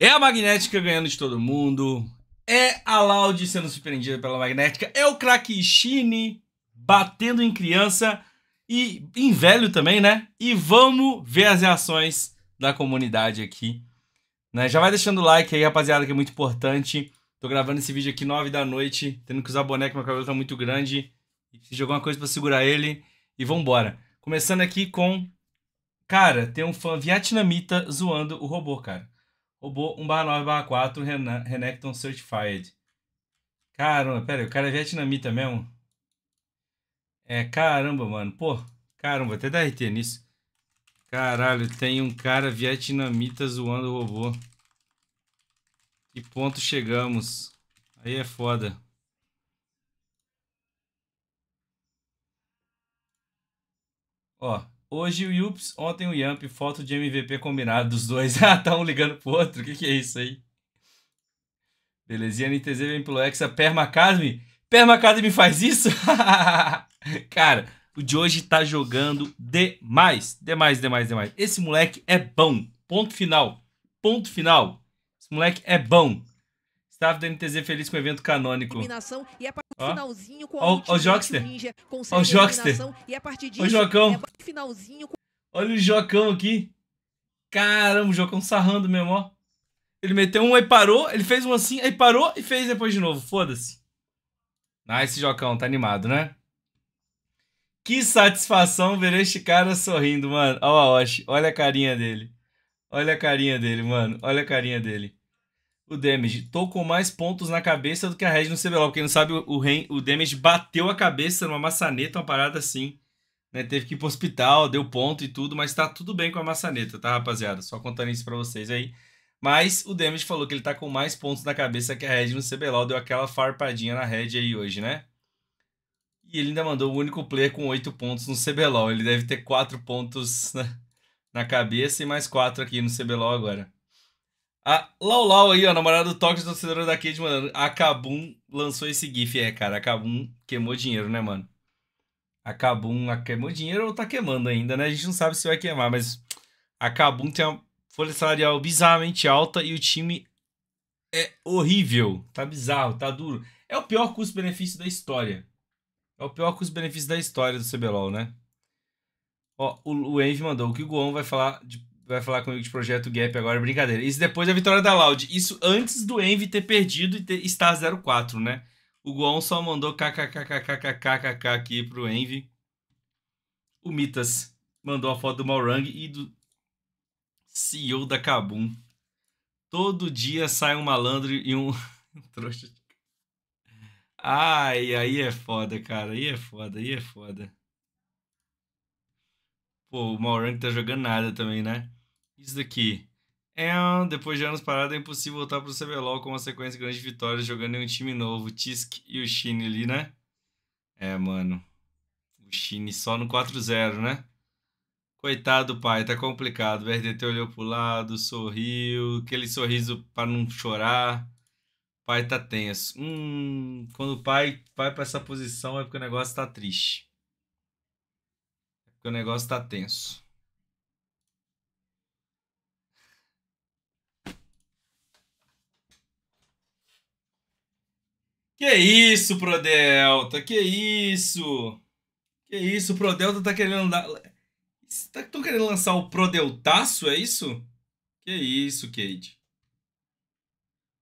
É a Magnética ganhando de todo mundo. É a Loud sendo surpreendida pela Magnética. É o craque Shine batendo em criança e em velho também, né? E vamos ver as reações da comunidade aqui. Né? Já vai deixando o like aí, rapaziada, que é muito importante. Tô gravando esse vídeo aqui 9 da noite, tendo que usar boné meu cabelo tá muito grande. E preciso jogar alguma coisa para segurar ele. E vambora. Começando aqui com... Cara, tem um fã vietnamita zoando o robô, cara roubou 1/9/4 Renekton Certified. Caramba, pera aí, o cara é vietnamita mesmo? É, caramba, mano. Pô, caramba, até dar RT nisso. Caralho, tem um cara vietnamita zoando o robô. Que ponto chegamos? Aí é foda. Ó, Hoje o Yups, ontem o Yamp, foto de MVP combinado dos dois. Ah, tá um ligando pro outro. O que, que é isso aí? Belezinha, NTZ vem pelo Hexa. Permacademy. Permacademy faz isso? Cara, o de hoje tá jogando demais. Demais, demais, demais. Esse moleque é bom. Ponto final. Ponto final. Esse moleque é bom. Gustavo do NTZ feliz com o evento canônico. Eliminação e é para o finalzinho com o Jockster. Ninja o Jockster. e é a partir disso Jocão. é finalzinho com... Olha o Jocão aqui. Caramba, o Jocão sarrando mesmo, ó. Ele meteu um, aí parou, ele fez um assim, aí parou e fez depois de novo. Foda-se. Nice, Jocão, tá animado, né? Que satisfação ver este cara sorrindo, mano. Ó o Aoshi, olha a carinha dele. Olha a carinha dele, mano. Olha a carinha dele o damage. Tô com mais pontos na cabeça do que a Red no CBLOL. Quem não sabe, o, Ren, o damage bateu a cabeça numa maçaneta, uma parada assim. Né? Teve que ir pro hospital, deu ponto e tudo, mas tá tudo bem com a maçaneta, tá, rapaziada? Só contando isso pra vocês aí. Mas o Damage falou que ele tá com mais pontos na cabeça que a Red no CBLOL. Deu aquela farpadinha na Red aí hoje, né? E ele ainda mandou o único player com 8 pontos no CBLOL. Ele deve ter 4 pontos na, cabeça e mais 4 aqui no CBLOL agora. A Lau Lau aí, ó, namorada do Tox, torcedora da Kate, mano. A Kabum lançou esse GIF, é, cara. A Kabum queimou dinheiro, né, mano? A Kabum a queimou dinheiro ou tá queimando ainda, né? A gente não sabe se vai queimar, mas a Kabum tem uma folha salarial bizarramente alta e o time é horrível. Tá bizarro, tá duro. É o pior custo-benefício da história. É o pior custo-benefício da história do CBLOL, né? Ó, o, Envy mandou. O que o Guon vai falar de, vai falar comigo de projeto Gap agora, é brincadeira. Isso depois da vitória da Loud. Isso antes do Envy ter perdido e ter, estar 0-4, né? O Guon só mandou kkkkkkkk aqui pro Envy. O Mitas mandou a foto do Maurang e do CEO da Kabum. Todo dia sai um malandro e um trouxa. Ai, aí é foda, cara. Aí é foda, aí é foda. Pô, o Maurang tá jogando nada também, né? Isso daqui. É, depois de anos parado, é impossível voltar pro CBLOL com uma sequência grande de vitórias jogando em um time novo, Tisk e o Shine ali, né? É, mano. O Shine só no 4-0, né? Coitado, pai, tá complicado. O RDT olhou pro lado, sorriu, aquele sorriso para não chorar. O pai tá tenso. Hum, quando o pai vai para essa posição é porque o negócio tá triste. É porque o negócio tá tenso. Que isso, Prodelta? Que isso? Que isso, Prodelta tá querendo dar. Estão tá, querendo lançar o Prodeltaço, é isso? Que isso, Kate.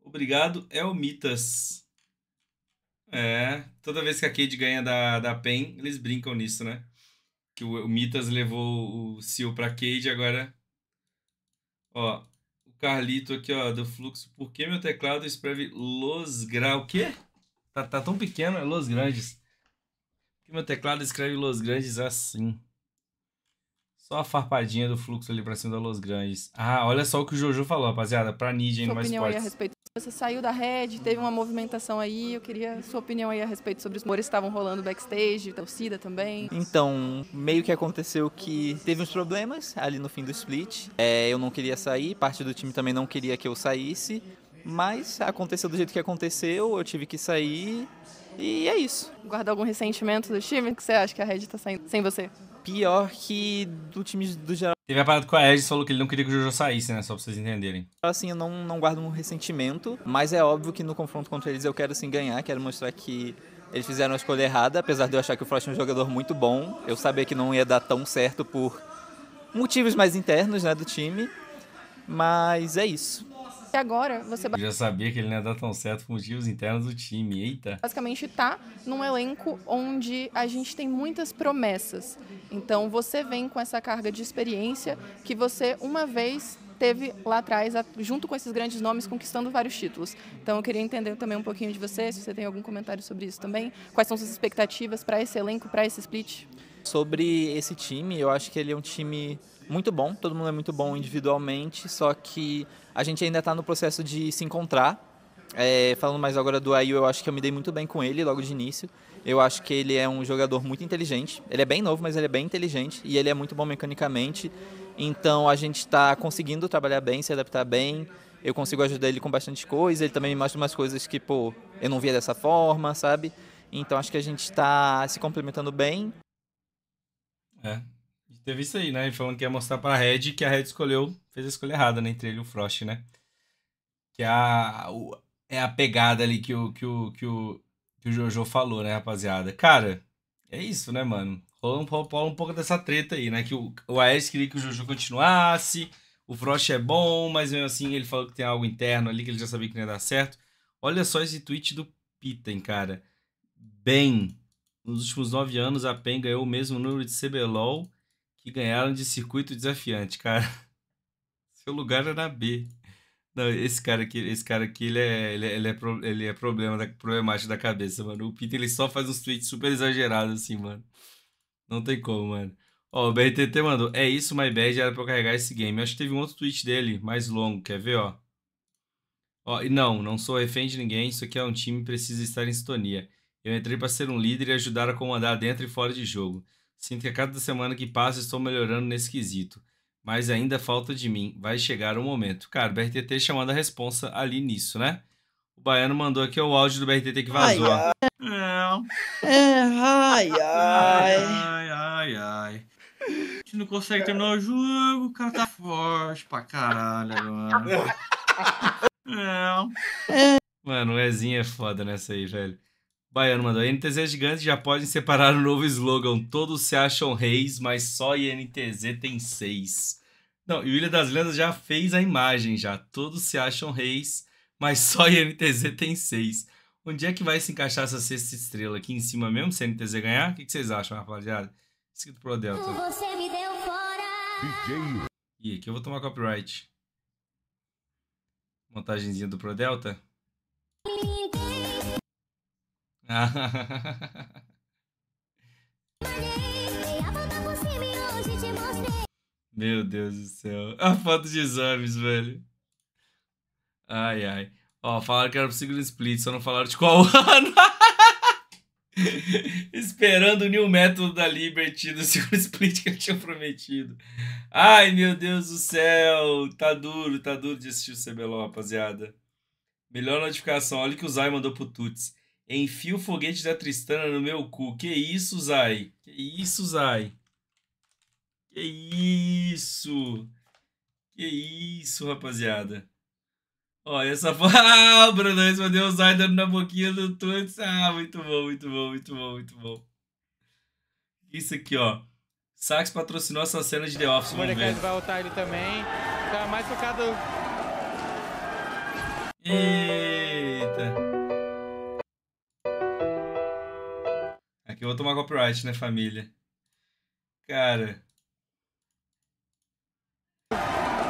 Obrigado, Elmitas. É, toda vez que a Kate ganha da, da PEN, eles brincam nisso, né? Que o, o Mitas levou o CEO pra Kate, agora. Ó, o Carlito aqui, ó, do Fluxo. Por que meu teclado escreve Los Grau? O quê? Tá, tá tão pequeno, é Los Grandes. Porque meu teclado escreve Los Grandes assim. Só a farpadinha do fluxo ali pra cima da Los Grandes. Ah, olha só o que o Jojo falou, rapaziada. Pra Nid, ainda mais opinião esportes. aí a respeito. Você saiu da rede, teve uma movimentação aí. Eu queria sua opinião aí a respeito sobre os rumores que estavam rolando backstage, torcida também. Então, meio que aconteceu que teve uns problemas ali no fim do split. É, eu não queria sair, parte do time também não queria que eu saísse. Mas aconteceu do jeito que aconteceu, eu tive que sair e é isso. Guarda algum ressentimento do time? que você acha que a Red tá saindo sem você? Pior que do time do geral. Teve a parada com a Ed falou que ele não queria que o Jojo saísse, né? Só pra vocês entenderem. Assim, eu não, não guardo um ressentimento, mas é óbvio que no confronto contra eles eu quero sim ganhar, quero mostrar que eles fizeram a escolha errada, apesar de eu achar que o Frost é um jogador muito bom. Eu sabia que não ia dar tão certo por motivos mais internos né, do time. Mas é isso que agora você. Eu já sabia que ele não ia dar tão certo por motivos internos do time, eita. Basicamente tá num elenco onde a gente tem muitas promessas. Então você vem com essa carga de experiência que você uma vez teve lá atrás, junto com esses grandes nomes, conquistando vários títulos. Então, eu queria entender também um pouquinho de você, se você tem algum comentário sobre isso também. Quais são suas expectativas para esse elenco, para esse split? Sobre esse time, eu acho que ele é um time muito bom, todo mundo é muito bom individualmente, só que a gente ainda está no processo de se encontrar. É, falando mais agora do Ayu, eu acho que eu me dei muito bem com ele logo de início. Eu acho que ele é um jogador muito inteligente. Ele é bem novo, mas ele é bem inteligente e ele é muito bom mecanicamente. Então a gente está conseguindo trabalhar bem, se adaptar bem. Eu consigo ajudar ele com bastante coisa. Ele também me mostra umas coisas que, pô, eu não via dessa forma, sabe? Então acho que a gente está se complementando bem. É, Teve isso aí, né? Ele falando que ia mostrar pra Red que a Red escolheu, fez a escolha errada, né? Entre ele e o Frost, né? Que a, o, é a pegada ali que o, que, o, que, o, que o Jojo falou, né, rapaziada? Cara, é isso, né, mano? Rolou um, rola um pouco dessa treta aí, né? Que o, o Aes queria que o Jojo continuasse, o Frost é bom, mas mesmo assim ele falou que tem algo interno ali que ele já sabia que não ia dar certo. Olha só esse tweet do Pitten, cara. Bem, nos últimos nove anos a PEN ganhou o mesmo número de CBLOL que ganharam de circuito desafiante, cara. Seu lugar era na B. Não, esse cara aqui, esse cara aqui, ele é, ele é, ele é, ele é problema da, problemático da cabeça, mano. O Peter, ele só faz uns tweets super exagerados, assim, mano. Não tem como, mano. Ó, o BRTT mandou, é isso, my bad, era pra eu carregar esse game. Eu acho que teve um outro tweet dele, mais longo, quer ver, ó? Ó, e não, não sou refém de ninguém, isso aqui é um time, precisa estar em sintonia. Eu entrei para ser um líder e ajudar a comandar dentro e fora de jogo. Sinto que a cada semana que passa estou melhorando nesse quesito. Mas ainda falta de mim. Vai chegar o momento. Cara, o BRTT chamando a responsa ali nisso, né? O Baiano mandou aqui é o áudio do BRTT que vazou. Ai, ai. É. É, ai, ai. Ai, ai, ai. A gente não consegue terminar o jogo, o cara tá forte pra caralho agora. É. é. Mano, o Ezinho é foda nessa aí, velho. Baiano mandou. NTZ gigantes já podem separar o um novo slogan. Todos se acham reis, mas só INTZ tem seis. Não, e o Ilha das Lendas já fez a imagem já. Todos se acham reis, mas só INTZ tem seis. Onde é que vai se encaixar essa sexta estrela? Aqui em cima mesmo, se a INTZ ganhar? O que vocês acham, rapaziada? Escrito pro Delta. Tá? Você me deu fora. E aqui eu vou tomar copyright. Montagenzinha do Pro Delta. Meu Deus do céu. A foto de exames, velho. Ai, ai. Ó, falaram que era pro segundo split, só não falaram de qual ano. Esperando o new método da Liberty do segundo split que eu tinha prometido. Ai, meu Deus do céu. Tá duro, tá duro de assistir o CBLO, rapaziada. Melhor notificação. Olha que o Zay mandou pro Tuts. Enfia o foguete da Tristana no meu cu. Que isso, Zay? Que isso, Zay? Que isso? Que isso, rapaziada? Ó, essa foi. Ah, o Bruno respondeu o Zay dando na boquinha do Tuts. Ah, muito bom, muito bom, muito bom, muito bom. Isso aqui, ó. Sax patrocinou essa cena de The Office. O Mordecai vai ele também. Tá mais focado. E... É. Vou tomar copyright, né, família? Cara.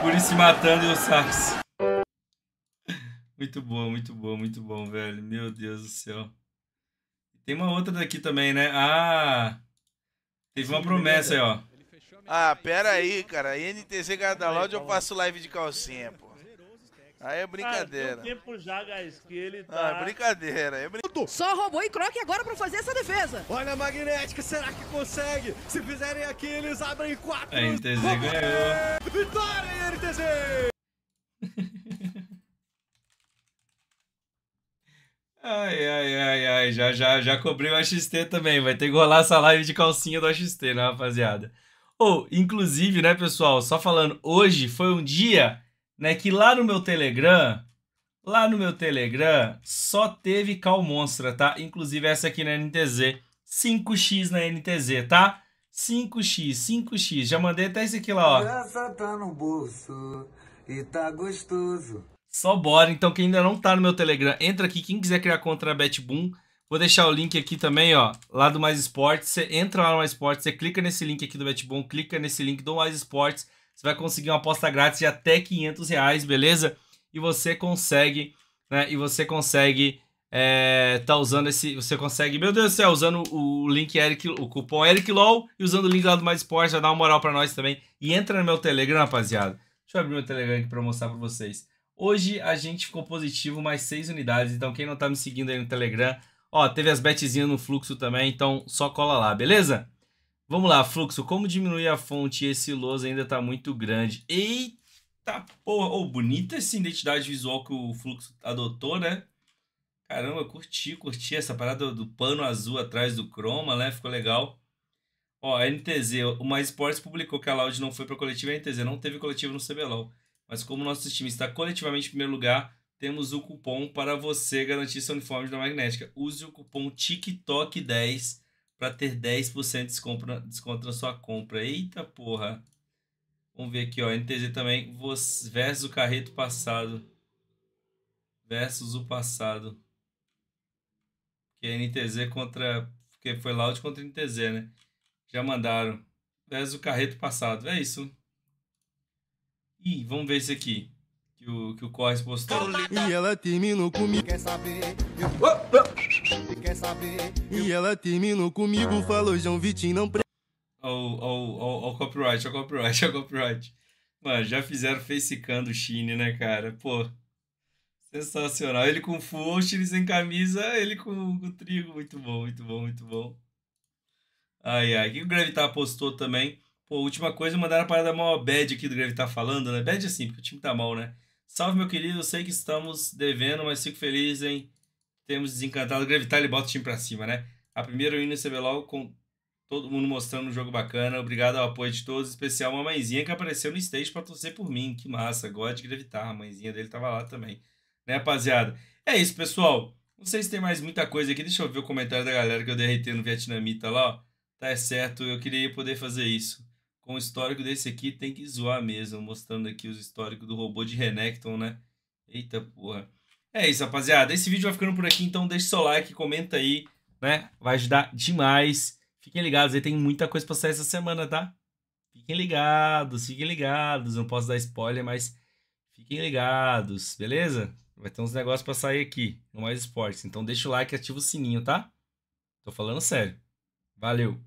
Por isso matando e o sax. Muito bom, muito bom, muito bom, velho. Meu Deus do céu. Tem uma outra daqui também, né? Ah! Teve uma promessa aí, ó. Ah, pera aí, cara. NTZ Gardalod eu passo live de calcinha, pô. Aí é brincadeira. Ah, tempo já, guys, que ele ah, tá... Ah, é brincadeira, é brincadeira. Só roubou e croque agora pra fazer essa defesa. Olha a Magnética, será que consegue? Se fizerem aqui, eles abrem quatro... A NTZ ganhou. Vitória, NTZ! ai, ai, ai, ai, já, já, já cobriu o XT também. Vai ter que rolar essa live de calcinha do AXT, né, rapaziada? Ou, oh, inclusive, né, pessoal, só falando, hoje foi um dia né? Que lá no meu Telegram, lá no meu Telegram, só teve Cal Monstra, tá? Inclusive essa aqui na NTZ. 5x na NTZ, tá? 5x, 5x. Já mandei até isso aqui lá, ó. A tá no bolso e tá gostoso. Só bora. Então, quem ainda não tá no meu Telegram, entra aqui. Quem quiser criar conta na BetBoom, vou deixar o link aqui também, ó. Lá do Mais Esportes. Você entra lá no Mais Esportes, você clica nesse link aqui do BetBoom, clica nesse link do Mais Esportes. Você vai conseguir uma aposta grátis de até 500 reais, beleza? E você consegue, né? E você consegue é, tá usando esse, você consegue, meu Deus do céu, usando o link Eric, o cupom Eric Low e usando o link lá do Mais Esporte, já dá uma moral para nós também. E entra no meu Telegram, rapaziada. Deixa eu abrir meu Telegram aqui para mostrar para vocês. Hoje a gente ficou positivo mais 6 unidades, então quem não tá me seguindo aí no Telegram, ó, teve as betezinhas no fluxo também, então só cola lá, beleza? Vamos lá, fluxo. Como diminuir a fonte? Esse loso ainda está muito grande. Eita porra! Oh, bonita essa identidade visual que o fluxo adotou, né? Caramba, curti, curti essa parada do pano azul atrás do chroma, né? Ficou legal. Ó, a NTZ, o MySports publicou que a Loud não foi para coletiva, a NTZ não teve coletivo no CBLOL. Mas como nosso time está coletivamente em primeiro lugar, temos o cupom para você garantir seu uniforme da Magnética. Use o cupom TIKTOK10 para ter 10% de desconto, desconto na sua compra. Eita porra! Vamos ver aqui, ó. NTZ também. versus o carreto passado. Versus o passado. Que é NTZ contra. Porque foi Loud contra NTZ, né? Já mandaram. Versus o carreto passado. É isso. Ih, vamos ver esse aqui. Que o, que o Corres postou. E ela terminou comigo. Quer saber? Eu... Oh, oh quer saber. E ela terminou comigo, falou João Vitinho, não pre... Ó, ó, ó, copyright, ó, copyright, ó, copyright. Mano, já fizeram facecando o Shine, né, cara? Pô, sensacional. Ele com full, Shine sem camisa, ele com, com trigo. Muito bom, muito bom, muito bom. Ai, ai. O que o Gravitar postou também? Pô, última coisa, mandaram a parada mal bad aqui do Gravitar falando, né? Bad é assim, porque o time tá mal, né? Salve, meu querido, eu sei que estamos devendo, mas fico feliz em temos desencantado Gravitar, ele bota o time pra cima, né? A primeira Win no CBLOL com todo mundo mostrando um jogo bacana. Obrigado ao apoio de todos, especial uma mãezinha que apareceu no stage pra torcer por mim. Que massa, gosta de Gravitar, a mãezinha dele tava lá também. Né, rapaziada? É isso, pessoal. Não sei se tem mais muita coisa aqui. Deixa eu ver o comentário da galera que eu derretei no Vietnamita lá, ó. Tá é certo, eu queria poder fazer isso. Com o histórico desse aqui, tem que zoar mesmo, mostrando aqui os históricos do robô de Renekton, né? Eita porra. É isso, rapaziada. Esse vídeo vai ficando por aqui, então deixa seu like, comenta aí, né? Vai ajudar demais. Fiquem ligados, aí tem muita coisa pra sair essa semana, tá? Fiquem ligados, fiquem ligados. Não posso dar spoiler, mas fiquem ligados, beleza? Vai ter uns negócios pra sair aqui, no Mais Esportes. Então deixa o like e ativa o sininho, tá? Tô falando sério. Valeu!